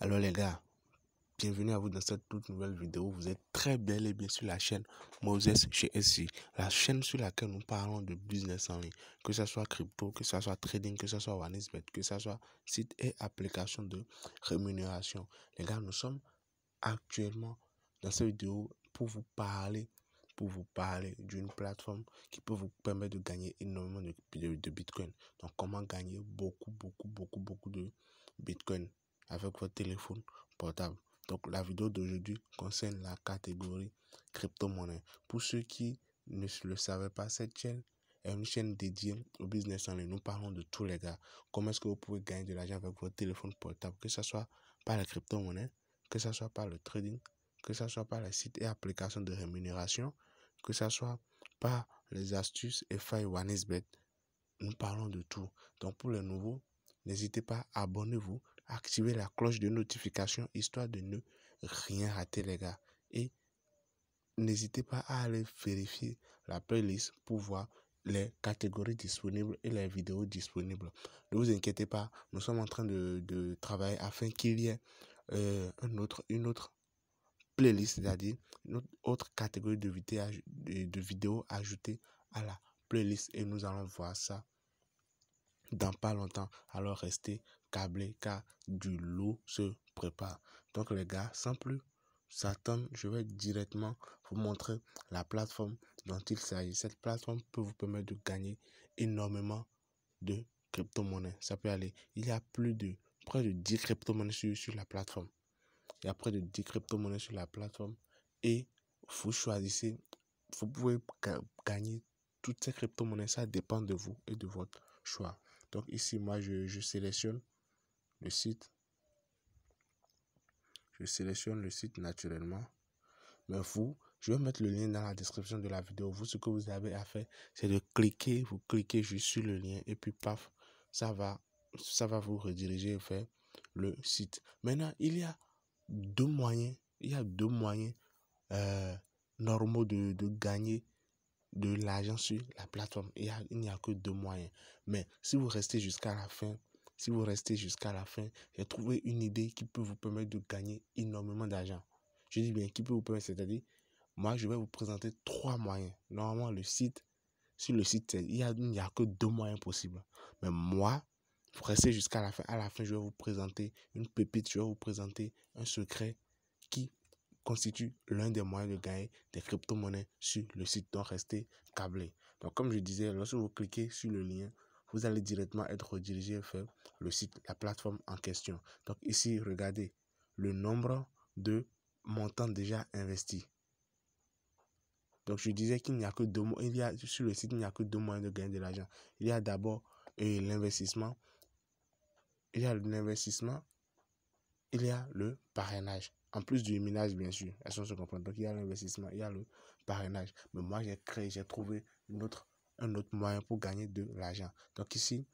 Alors les gars, bienvenue à vous dans cette toute nouvelle vidéo. Vous êtes très bel et bien sur la chaîne Moses chez SI, la chaîne sur laquelle nous parlons de business en ligne, que ce soit crypto, que ce soit trading, que ce soit OneIsBet, que ce soit site et application de rémunération. Les gars, nous sommes actuellement dans cette vidéo pour vous parler pour vous parler d'une plateforme qui peut vous permettre de gagner énormément de, de Bitcoin. Donc, comment gagner beaucoup, beaucoup, beaucoup, beaucoup de Bitcoin avec votre téléphone portable. Donc la vidéo d'aujourd'hui concerne la catégorie crypto-monnaie. Pour ceux qui ne le savaient pas, cette chaîne est une chaîne dédiée au business en ligne. Nous parlons de tous les gars. Comment est-ce que vous pouvez gagner de l'argent avec votre téléphone portable, que ce soit par la crypto-monnaie, que ce soit par le trading, que ce soit par les sites et applications de rémunération, que ce soit par les astuces et failles OneSBet. Nous parlons de tout. Donc pour les nouveaux, n'hésitez pas, abonnez-vous, activer la cloche de notification histoire de ne rien rater, les gars. Et n'hésitez pas à aller vérifier la playlist pour voir les catégories disponibles et les vidéos disponibles. Ne vous inquiétez pas, nous sommes en train de, travailler afin qu'il y ait euh, autre, une autre playlist, c'est-à-dire une autre catégorie de, vidéos de, de vidéos ajoutées à la playlist et nous allons voir ça dans pas longtemps. Alors restez câblés car du lot se prépare. Donc les gars, sans plus s'attendre, je vais directement vous montrer la plateforme dont il s'agit. Cette plateforme peut vous permettre de gagner énormément de crypto monnaie Ça peut aller. Il y a plus de près de 10 crypto-monnaies sur, la plateforme. Il y a près de 10 crypto-monnaies sur la plateforme et vous choisissez, vous pouvez gagner toutes ces crypto-monnaies. Ça dépend de vous et de votre choix. Donc ici, moi, je, sélectionne le site. Je sélectionne le site naturellement. Mais vous, je vais mettre le lien dans la description de la vidéo. Vous, ce que vous avez à faire, c'est de cliquer, vous cliquez juste sur le lien et puis paf, ça va, ça va vous rediriger vers le site. Maintenant, il y a deux moyens, il y a deux moyens euh, normaux de, de gagner de l'argent sur la plateforme. Il, il n'y a que deux moyens. Mais si vous restez jusqu'à la fin, si vous restez jusqu'à la fin, j'ai trouvé une idée qui peut vous permettre de gagner énormément d'argent. Je dis bien qui peut vous permettre, c'est-à-dire, moi je vais vous présenter trois moyens. Normalement, le site, sur le site, il n'y a, a, que deux moyens possibles. Mais moi, vous restez jusqu'à la fin. À la fin, je vais vous présenter une pépite, je vais vous présenter un secret qui constitue l'un des moyens de gagner des crypto-monnaies sur le site. Donc, restez câblé. Donc, comme je disais, lorsque vous cliquez sur le lien, vous allez directement être redirigé vers le site, la plateforme en question. Donc, ici, regardez le nombre de montants déjà investis. Donc, je disais qu'il n'y a que deux il y a, sur le site, il n'y a que deux moyens de gagner de l'argent. Il y a d'abord euh, l'investissement. Il y a l'investissement. Il y a le parrainage. En plus du minage, bien sûr. Elles sont se comprendre. Donc, il y a l'investissement, il y a le parrainage. Mais moi, j'ai créé, j'ai trouvé une autre, un autre moyen pour gagner de l'argent. Donc, ici,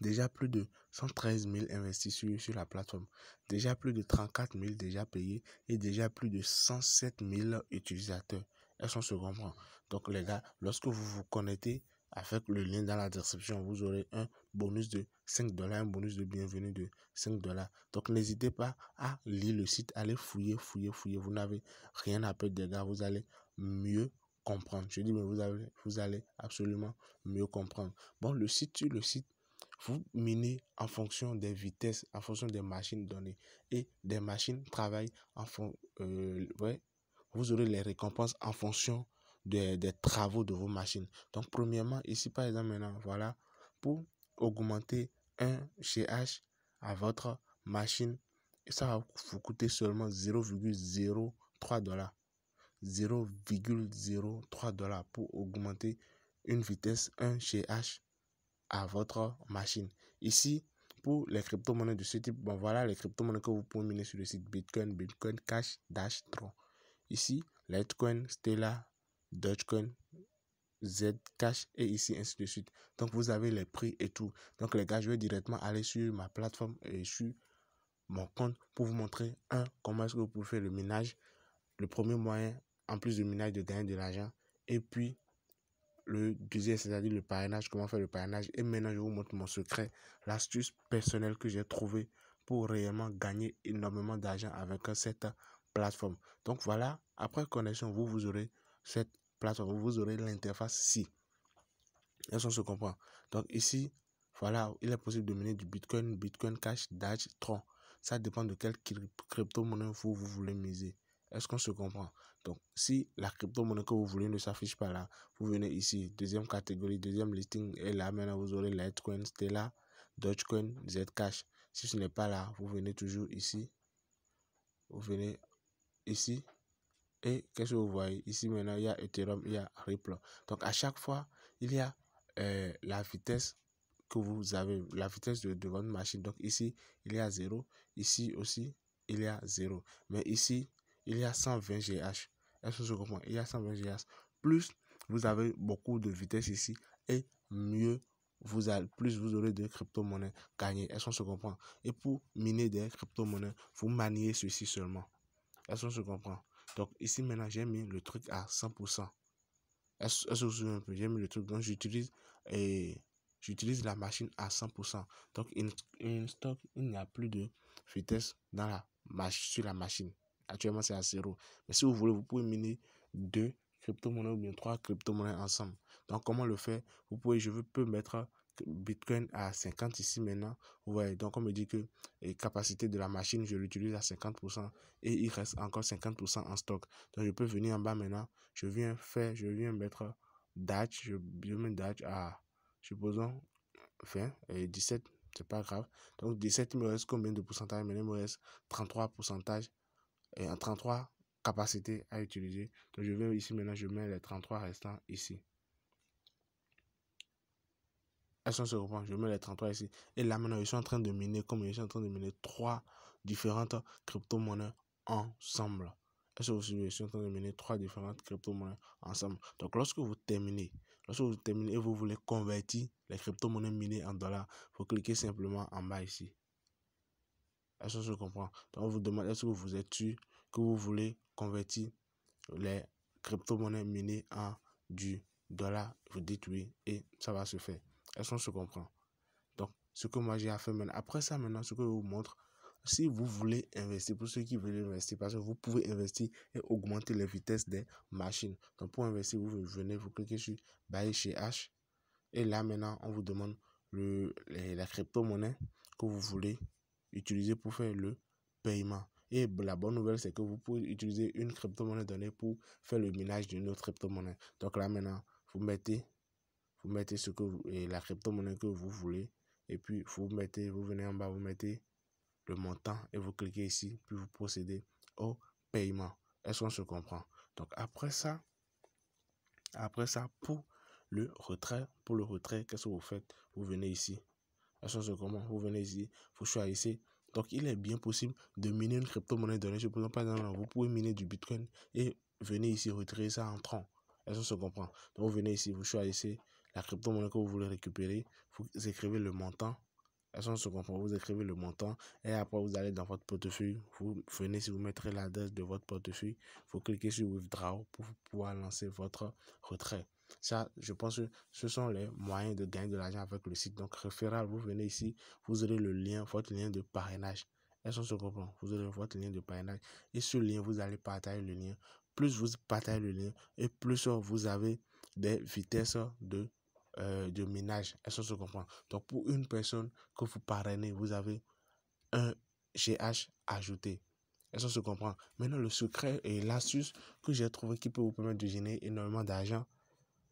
déjà plus de 113 000 investis sur, sur, la plateforme, déjà plus de 34 000 déjà payés et déjà plus de 107 000 utilisateurs. Elles sont se comprendre. Donc, les gars, lorsque vous vous connectez, avec le lien dans la description, vous aurez un bonus de 5 dollars, un bonus de bienvenue de 5 dollars. Donc n'hésitez pas à lire le site, allez fouiller, fouiller, fouiller. Vous n'avez rien à perdre les gars, vous allez mieux comprendre. Je dis, mais vous, avez, vous allez absolument mieux comprendre. Bon, le site, le site, vous minez en fonction des vitesses, en fonction des machines données. Et des machines travaillent en fonction... Euh, ouais, vous aurez les récompenses en fonction des travaux de vos machines. Donc, premièrement, ici, par exemple, maintenant, voilà, pour augmenter un GH à votre machine, ça va vous coûter seulement 0,03 dollars. 0,03 dollars pour augmenter une vitesse 1 GH à votre machine. Ici, pour les crypto-monnaies de ce type, bon voilà les crypto-monnaies que vous pouvez miner sur le site Bitcoin, Bitcoin Cash, Dash, Tron. Ici, Litecoin, Stella, Dogecoin, Zcash et ici ainsi de suite. Donc vous avez les prix et tout. Donc les gars, je vais directement aller sur ma plateforme et sur mon compte pour vous montrer un comment est-ce que vous pouvez faire le minage, le premier moyen en plus du minage de gagner de l'argent et puis le deuxième c'est-à-dire le parrainage, comment faire le parrainage et maintenant je vous montre mon secret, l'astuce personnelle que j'ai trouvé pour réellement gagner énormément d'argent avec cette plateforme. Donc voilà, après connexion, vous vous aurez cette vous aurez l'interface si. Est-ce qu'on se comprend Donc ici, voilà, il est possible de mener du Bitcoin, Bitcoin Cash, Dash, Tron. Ça dépend de quelle crypto-monnaie vous, vous voulez miser. Est-ce qu'on se comprend Donc, si la crypto-monnaie que vous voulez ne s'affiche pas là, vous venez ici, deuxième catégorie, deuxième listing, est là, maintenant, vous aurez Litecoin, Stella, Dogecoin, Zcash. Si ce n'est pas là, vous venez toujours ici. Vous venez ici. Et qu'est-ce que vous voyez Ici, maintenant, il y a Ethereum, il y a Ripple. Donc, à chaque fois, il y a euh, la vitesse que vous avez, la vitesse de, votre machine. Donc, ici, il y a 0. Ici aussi, il y a 0. Mais ici, il y a 120 GH. Est-ce que vous comprenez Il y a 120 GH. Plus vous avez beaucoup de vitesse ici et mieux vous allez, plus vous aurez de crypto-monnaies gagnées. Est-ce qu'on se comprend Et pour miner des crypto-monnaies, vous maniez ceci seulement. Est-ce qu'on se comprend donc ici maintenant j'ai mis le truc à 100%. Est-ce que vous un J'ai mis le truc, dont j'utilise et j'utilise la machine à 100%. Donc in, stock, il n'y a plus de vitesse dans la, sur la machine. Actuellement c'est à zéro Mais si vous voulez, vous pouvez miner deux crypto-monnaies ou bien trois crypto-monnaies ensemble. Donc comment le faire Vous pouvez, je veux, peux mettre Bitcoin à 50 ici maintenant. Vous voyez, donc on me dit que les eh, capacité de la machine, je l'utilise à 50% et il reste encore 50% en stock. Donc je peux venir en bas maintenant. Je viens faire, je viens mettre date, je, mets date à, supposons, 20 et 17, c'est pas grave. Donc 17, il me reste combien de pourcentage Maintenant, il me reste 33 pourcentage et en 33 capacités à utiliser. Donc je vais ici maintenant, je mets les 33 restants ici elles sont sur je mets les 33 ici. Et là maintenant, ils sont en train de miner, comme ils sont en train de miner trois différentes crypto-monnaies ensemble. Et sont je suis en train de miner trois différentes crypto-monnaies ensemble. Donc lorsque vous terminez, lorsque vous terminez et vous voulez convertir les crypto-monnaies minées en dollars, vous cliquez simplement en bas ici. Est-ce que je comprends Donc on vous demande est-ce que vous êtes sûr que vous voulez convertir les crypto-monnaies minées en du dollar Vous dites oui et ça va se faire. Est-ce se comprend Donc, ce que moi j'ai à faire maintenant, après ça maintenant, ce que je vous montre, si vous voulez investir, pour ceux qui veulent investir, parce que vous pouvez investir et augmenter les vitesses des machines. Donc, pour investir, vous venez, vous cliquez sur Buy chez H. Et là, maintenant, on vous demande le, la crypto-monnaie que vous voulez utiliser pour faire le paiement. Et la bonne nouvelle, c'est que vous pouvez utiliser une crypto-monnaie donnée pour faire le minage d'une autre crypto-monnaie. Donc là, maintenant, vous mettez vous mettez ce que vous, et la crypto-monnaie que vous voulez. Et puis, vous mettez, vous venez en bas, vous mettez le montant et vous cliquez ici, puis vous procédez au paiement. Est-ce qu'on se comprend Donc, après ça, après ça, pour le retrait, pour le retrait, qu'est-ce que vous faites Vous venez ici. Est-ce se comprend Vous venez ici, vous choisissez donc, il est bien possible de miner une crypto-monnaie donnée. Je ne pas Vous pouvez miner du Bitcoin et venez ici retirer ça en tronc. Est-ce qu'on se comprend Donc, vous venez ici, vous choisissez la crypto-monnaie que vous voulez récupérer, vous écrivez le montant. Elles sont se comprend, vous écrivez le montant et après vous allez dans votre portefeuille. Vous venez si vous mettrez l'adresse de votre portefeuille, vous cliquez sur Withdraw pour pouvoir lancer votre retrait. Ça, je pense que ce sont les moyens de gagner de l'argent avec le site. Donc, référal, vous venez ici, vous aurez le lien, votre lien de parrainage. Elles sont se comprend, vous aurez votre lien de parrainage et ce lien, vous allez partager le lien plus vous partagez le lien et plus vous avez des vitesses de euh, de ménage. Est-ce se comprend Donc, pour une personne que vous parrainez, vous avez un GH ajouté. Est-ce se comprend Maintenant, le secret et l'astuce que j'ai trouvé qui peut vous permettre de gagner énormément d'argent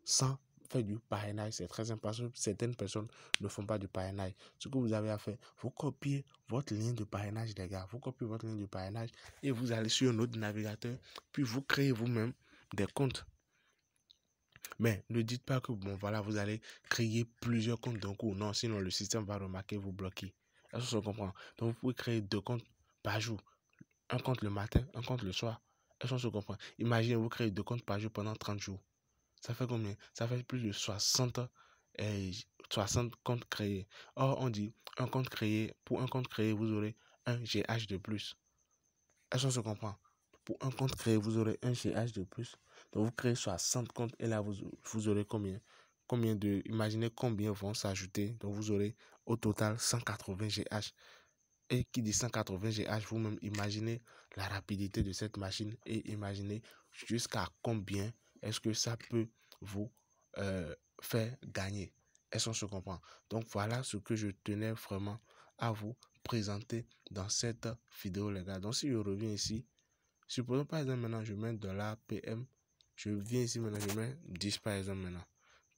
sans faire du parrainage, c'est très important. Certaines personnes ne font pas du parrainage. Ce que vous avez à faire, vous copiez votre lien de parrainage, les gars. Vous copiez votre lien de parrainage et vous allez sur un autre navigateur, puis vous créez vous-même des comptes mais ne dites pas que, bon, voilà, vous allez créer plusieurs comptes d'un coup. Non, sinon le système va remarquer, vous bloquer. Est-ce que comprend Donc, vous pouvez créer deux comptes par jour. Un compte le matin, un compte le soir. Est-ce qu'on se comprend Imaginez, vous créez deux comptes par jour pendant 30 jours. Ça fait combien Ça fait plus de 60, 60 euh, comptes créés. Or, on dit, un compte créé, pour un compte créé, vous aurez un GH de plus. Est-ce qu'on se comprend Pour un compte créé, vous aurez un GH de plus. Donc, vous créez 60 comptes et là, vous, aurez combien Combien de. Imaginez combien vont s'ajouter. Donc, vous aurez au total 180 GH. Et qui dit 180 GH, vous-même imaginez la rapidité de cette machine et imaginez jusqu'à combien est-ce que ça peut vous euh, faire gagner. Est-ce qu'on se comprend Donc voilà ce que je tenais vraiment à vous présenter dans cette vidéo, les gars. Donc si je reviens ici, supposons par exemple maintenant je mets la PM je viens ici maintenant, je mets 10 par exemple maintenant.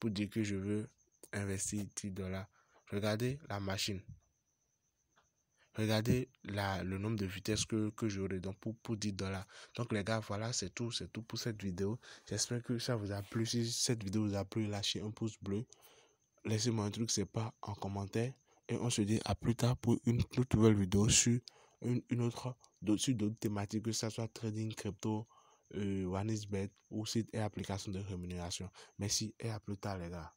Pour dire que je veux investir 10 dollars. Regardez la machine. Regardez le nombre de vitesses que, que j'aurai donc pour, 10 dollars. Donc les gars, voilà, c'est tout. C'est tout pour cette vidéo. J'espère que ça vous a plu. Si cette vidéo vous a plu, lâchez un pouce bleu. Laissez-moi un truc, c'est pas en commentaire. Et on se dit à plus tard pour une toute nouvelle vidéo sur une, autre, dessus d'autres thématiques, que ça soit trading, crypto, euh, one bet ou site et application de rémunération. Merci et à plus tard les gars.